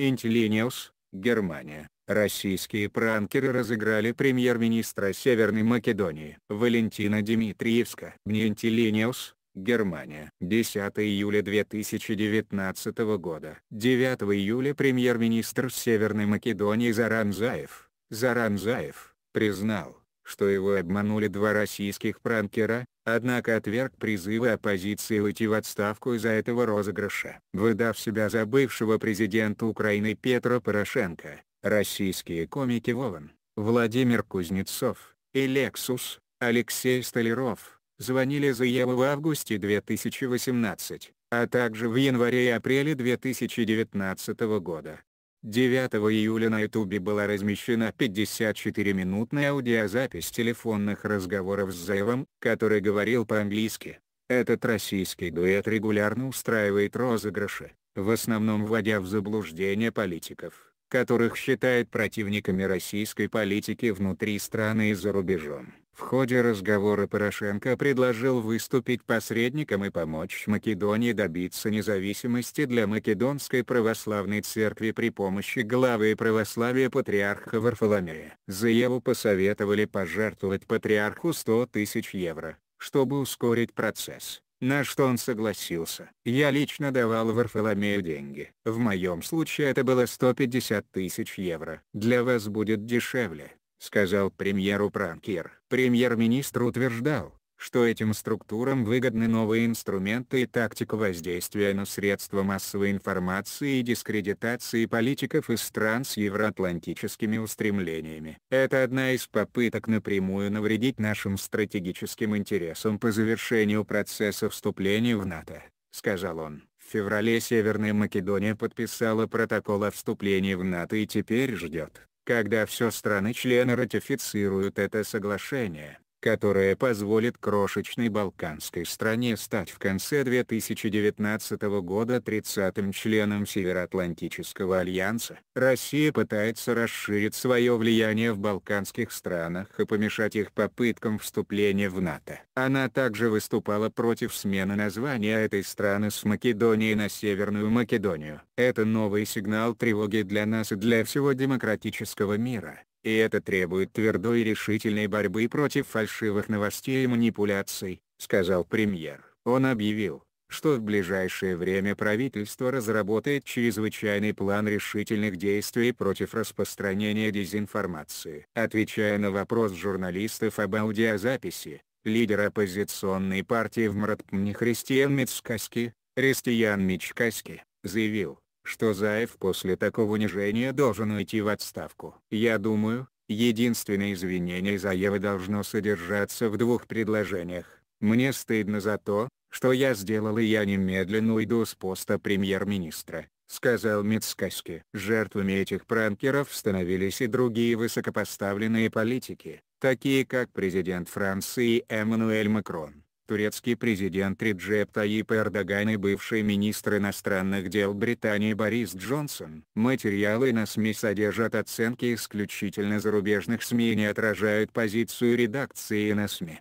Intelligence, Германия. Российские пранкеры разыграли премьер-министра Северной Македонии Валентина Дмитриевска. Интеллениус, Германия. 10 июля 2019 года. 9 июля премьер-министр Северной Македонии Заранзаев, Заранзаев, признал, что его обманули два российских пранкера, однако отверг призывы оппозиции уйти в отставку из-за этого розыгрыша. Выдав себя за бывшего президента Украины Петра Порошенко, российские комики Вован, Владимир Кузнецов и Лексус, Алексей Столяров, звонили за Еву в августе 2018, а также в январе и апреле 2019 года. 9 июля на Ютубе была размещена 54-минутная аудиозапись телефонных разговоров с Заевым, который говорил по-английски. Этот российский дуэт регулярно устраивает розыгрыши, в основном вводя в заблуждение политиков, которых считает противниками российской политики внутри страны и за рубежом. В ходе разговора Порошенко предложил выступить посредником и помочь Македонии добиться независимости для Македонской Православной Церкви при помощи главы православия патриарха Варфоломея. За его посоветовали пожертвовать патриарху 100 тысяч евро, чтобы ускорить процесс. На что он согласился. Я лично давал Варфоломею деньги. В моем случае это было 150 тысяч евро. Для вас будет дешевле сказал премьеру Пранкер. Премьер-министр утверждал, что этим структурам выгодны новые инструменты и тактика воздействия на средства массовой информации и дискредитации политиков из стран с евроатлантическими устремлениями. Это одна из попыток напрямую навредить нашим стратегическим интересам по завершению процесса вступления в НАТО, сказал он. В феврале Северная Македония подписала протокол о вступлении в НАТО и теперь ждет, когда все страны-члены ратифицируют это соглашение которая позволит крошечной балканской стране стать в конце 2019 года 30-м членом Североатлантического альянса. Россия пытается расширить свое влияние в балканских странах и помешать их попыткам вступления в НАТО. Она также выступала против смены названия этой страны с Македонии на Северную Македонию. Это новый сигнал тревоги для нас и для всего демократического мира. И это требует твердой и решительной борьбы против фальшивых новостей и манипуляций, сказал премьер. Он объявил, что в ближайшее время правительство разработает чрезвычайный план решительных действий против распространения дезинформации. Отвечая на вопрос журналистов об аудиозаписи, лидер оппозиционной партии в МРТПМНе Христиан Мицкаски, Христиан Мичкаски, заявил, что Заев после такого унижения должен уйти в отставку. Я думаю, единственное извинение Заева должно содержаться в двух предложениях. Мне стыдно за то, что я сделал и я немедленно уйду с поста премьер-министра, сказал Мицкаски. Жертвами этих пранкеров становились и другие высокопоставленные политики, такие как президент Франции Эммануэль Макрон турецкий президент Реджеп Таип Эрдоган и бывший министр иностранных дел Британии Борис Джонсон. Материалы на СМИ содержат оценки исключительно зарубежных СМИ и не отражают позицию редакции на СМИ.